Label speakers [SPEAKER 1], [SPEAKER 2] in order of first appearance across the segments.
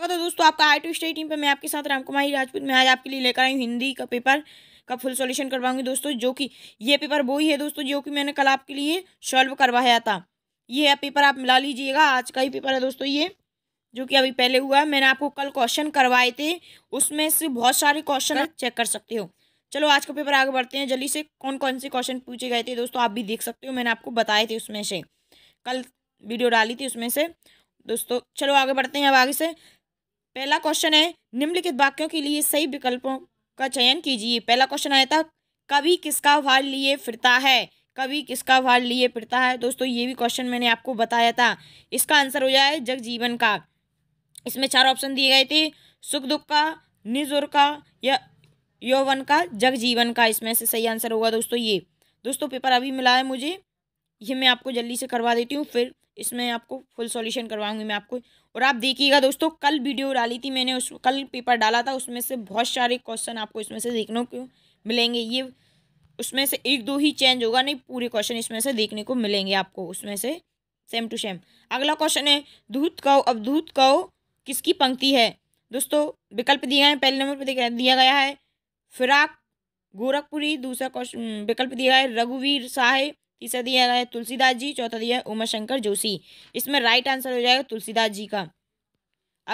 [SPEAKER 1] स्वागत तो है दोस्तों आपका आई टू स्टडी टीम पर मैं आपके साथ रामकुमारी राजपूत मैं आज आपके लिए लेकर आई हूँ हिंदी का पेपर का फुल सॉल्यूशन करवाऊंगी दोस्तों जो कि ये पेपर वो ही है दोस्तों जो कि मैंने कल आपके लिए सॉल्व करवाया था ये पेपर आप मिला लीजिएगा आज का ही पेपर है दोस्तों ये जो कि अभी पहले हुआ है मैंने आपको कल क्वेश्चन करवाए थे उसमें से बहुत सारे क्वेश्चन आप चेक कर सकते हो चलो आज का पेपर आगे बढ़ते हैं जल्दी से कौन कौन से क्वेश्चन पूछे गए थे दोस्तों आप भी देख सकते हो मैंने आपको बताए थे उसमें से कल वीडियो डाली थी उसमें से दोस्तों चलो आगे बढ़ते हैं अब आगे से पहला क्वेश्चन है निम्नलिखित वाक्यों के लिए सही विकल्पों का चयन कीजिए पहला क्वेश्चन आया था कवि किसका भार लिए फिरता है कवि किसका भार लिए फिरता है दोस्तों ये भी क्वेश्चन मैंने आपको बताया था इसका आंसर हो जाए जग जीवन का इसमें चार ऑप्शन दिए गए थे सुख दुख का निजुर का या यौवन का जग जीवन का इसमें से सही आंसर होगा दोस्तों ये दोस्तों पेपर अभी मिला है मुझे ये मैं आपको जल्दी से करवा देती हूँ फिर इसमें आपको फुल सॉल्यूशन करवाऊंगी मैं आपको और आप देखिएगा दोस्तों कल वीडियो डाली थी मैंने उस कल पेपर डाला था उसमें से बहुत सारे क्वेश्चन आपको इसमें से देखने को मिलेंगे ये उसमें से एक दो ही चेंज होगा नहीं पूरे क्वेश्चन इसमें से देखने को मिलेंगे आपको उसमें से सेम टू सेम अगला क्वेश्चन है दूध काओ अब दूध काओ किसकी पंक्ति है दोस्तों विकल्प दिए हैं पहले नंबर पर दिया गया है फिराक गोरखपुरी दूसरा क्वेश्चन विकल्प दिया है रघुवीर शाह तीसरा दिया गया तुलसीदास जी चौथा दिया है उमाशंकर जोशी इसमें राइट आंसर हो जाएगा तुलसीदास जी का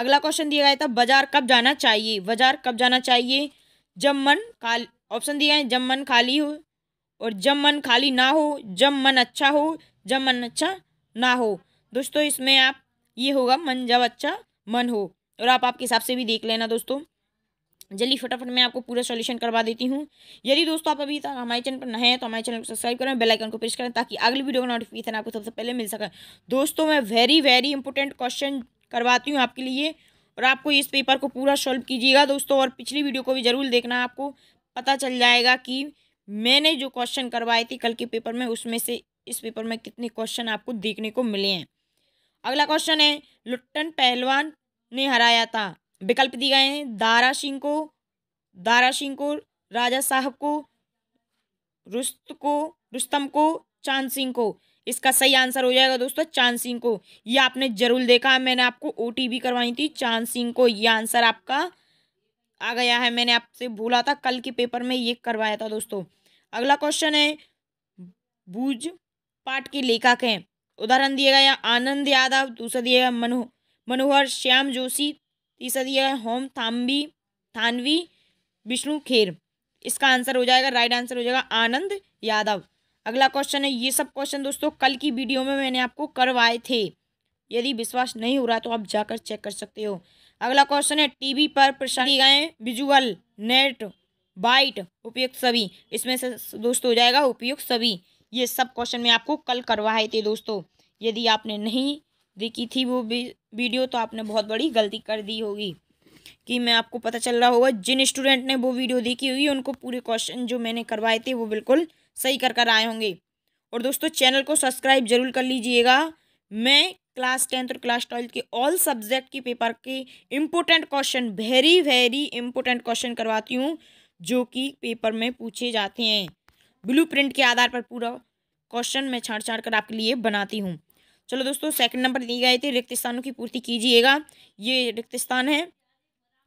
[SPEAKER 1] अगला क्वेश्चन दिया गया था बाजार कब जाना चाहिए बाजार कब जाना चाहिए जब मन खाली ऑप्शन दिया है जब मन खाली हो और जब मन खाली ना हो जब मन अच्छा हो जब मन अच्छा ना हो दोस्तों इसमें आप ये होगा मन जब अच्छा मन हो और आप आपके हिसाब से भी देख लेना दोस्तों जल्दी फटाफट मैं आपको पूरा सॉल्यूशन करवा देती हूँ यदि दोस्तों आप अभी तक हमारे चैनल पर नए हैं तो हमारे चैनल को सब्सक्राइब करें बेल आइकन को प्रेस करें ताकि अगली वीडियो का नोटिफिकेशन आपको सबसे पहले मिल सके दोस्तों मैं वेरी वेरी इंपॉर्टेंट क्वेश्चन करवाती हूँ आपके लिए और आपको इस पेपर को पूरा सॉल्व कीजिएगा दोस्तों और पिछली वीडियो को भी ज़रूर देखना आपको पता चल जाएगा कि मैंने जो क्वेश्चन करवाए थे कल के पेपर में उसमें से इस पेपर में कितने क्वेश्चन आपको देखने को मिले हैं अगला क्वेश्चन है लुट्टन पहलवान ने हराया था विकल्प दिए गए हैं दारा सिंह को दारा सिंह को राजा साहब को रुस्त को रुस्तम को चांद सिंह को इसका सही आंसर हो जाएगा दोस्तों चांद सिंह को ये आपने जरूर देखा मैंने आपको ओ भी करवाई थी चांद सिंह को ये आंसर आपका आ गया है मैंने आपसे बोला था कल के पेपर में ये करवाया था दोस्तों अगला क्वेश्चन है भूज पाठ के लेखक हैं उदाहरण दिए गए आनंद यादव दूसरा दिएगा गया मनो मनोहर श्याम जोशी तीसरा दिया है होम थाम्बी थानवी विष्णु खेर इसका आंसर हो जाएगा राइट आंसर हो जाएगा आनंद यादव अगला क्वेश्चन है ये सब क्वेश्चन दोस्तों कल की वीडियो में मैंने आपको करवाए थे यदि विश्वास नहीं हो रहा तो आप जाकर चेक कर सकते हो अगला क्वेश्चन है टीवी पर प्रसारित किए गए विजुअल नेट बाइट उपयुक्त सभी इसमें से दोस्तों हो जाएगा उपयुक्त सभी ये सब क्वेश्चन मैं आपको कल करवाए थे दोस्तों यदि आपने नहीं देखी की थी वो वीडियो तो आपने बहुत बड़ी गलती कर दी होगी कि मैं आपको पता चल रहा होगा जिन स्टूडेंट ने वो वीडियो देखी होगी उनको पूरे क्वेश्चन जो मैंने करवाए थे वो बिल्कुल सही कर कर आए होंगे और दोस्तों चैनल को सब्सक्राइब जरूर कर लीजिएगा मैं क्लास टेंथ और क्लास ट्वेल्थ के ऑल सब्जेक्ट के पेपर के important question very very important question करवाती हूँ जो कि पेपर में पूछे जाते हैं ब्लू प्रिंट के आधार पर पूरा क्वेश्चन मैं छाड़ छाड़ कर आपके लिए बनाती हूँ चलो दोस्तों सेकंड नंबर दिए गए थे रिक्त स्थानों की पूर्ति कीजिएगा ये रिक्त स्थान है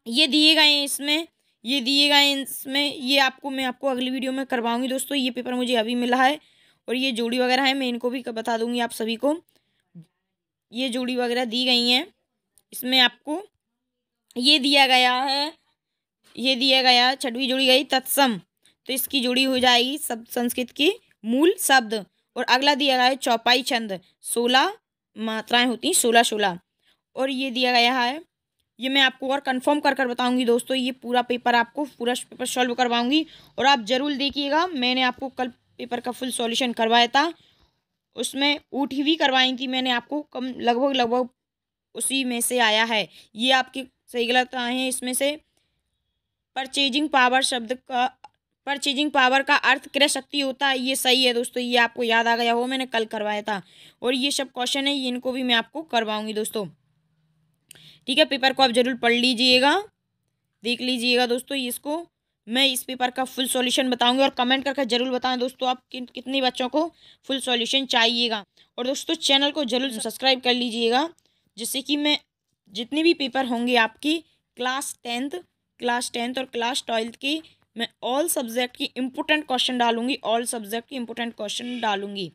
[SPEAKER 1] ये दिए गए हैं इसमें ये दिए गए हैं इसमें ये आपको मैं आपको अगली वीडियो में करवाऊंगी दोस्तों ये पेपर मुझे अभी मिला है और ये जोड़ी वगैरह है मैं इनको भी बता दूंगी आप सभी को ये जोड़ी वगैरह दी गई हैं इसमें आपको ये दिया गया है ये दिया गया छठवीं जोड़ी गई तत्सम तो इसकी जोड़ी हो जाएगी सब संस्कृत की मूल शब्द और अगला दिया गया है चौपाई छंद सोलह मात्राएं होती हैं सोलह सोलह और ये दिया गया है ये मैं आपको और कंफर्म कर कर बताऊंगी दोस्तों ये पूरा पेपर आपको पूरा पेपर सॉल्व करवाऊंगी और आप ज़रूर देखिएगा मैंने आपको कल पेपर का फुल सॉल्यूशन करवाया था उसमें ऊटी भी करवाई थी मैंने आपको कम लगभग लगभग उसी में से आया है ये आपके सही गलत आए हैं इसमें से परचेजिंग पावर शब्द का परचेजिंग पावर का अर्थ क्रय शक्ति होता है ये सही है दोस्तों ये आपको याद आ गया हो मैंने कल करवाया था और ये सब क्वेश्चन है इनको भी मैं आपको करवाऊंगी दोस्तों ठीक है पेपर को आप जरूर पढ़ लीजिएगा देख लीजिएगा दोस्तों इसको मैं इस पेपर का फुल सॉल्यूशन बताऊंगी और कमेंट करके जरूर बताएं दोस्तों आप कि, कितने बच्चों को फुल सॉल्यूशन चाहिएगा और दोस्तों चैनल को जरूर सब्सक्राइब कर लीजिएगा जिससे कि मैं जितने भी पेपर होंगे आपकी क्लास टेंथ क्लास टेंथ और क्लास ट्वेल्थ की मैं ऑल सब्जेक्ट की इंपोर्टेंट क्वेश्चन डालूंगी ऑल सब्जेक्ट की इंपोर्टेंट क्वेश्चन डालूंगी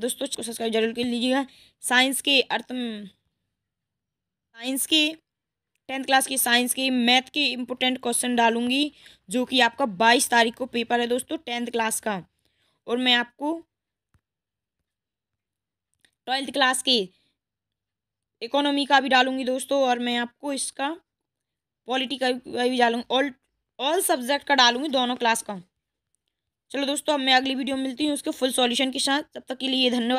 [SPEAKER 1] दोस्तों सब्सक्राइब जरूर कर लीजिएगा साइंस के अर्थ साइंस हम्म, के टेंथ क्लास की साइंस के मैथ के इंपोर्टेंट क्वेश्चन डालूंगी जो कि आपका बाईस तारीख को पेपर है दोस्तों टेंथ क्लास का और मैं आपको ट्वेल्थ क्लास के इकोनॉमी का भी डालूंगी दोस्तों और मैं आपको इसका पॉलिटी का भी डालूंगी ऑल ऑल सब्जेक्ट का डालूंगी दोनों क्लास का चलो दोस्तों अब मैं अगली वीडियो में मिलती हूँ उसके फुल सॉल्यूशन के साथ तब तक के लिए धन्यवाद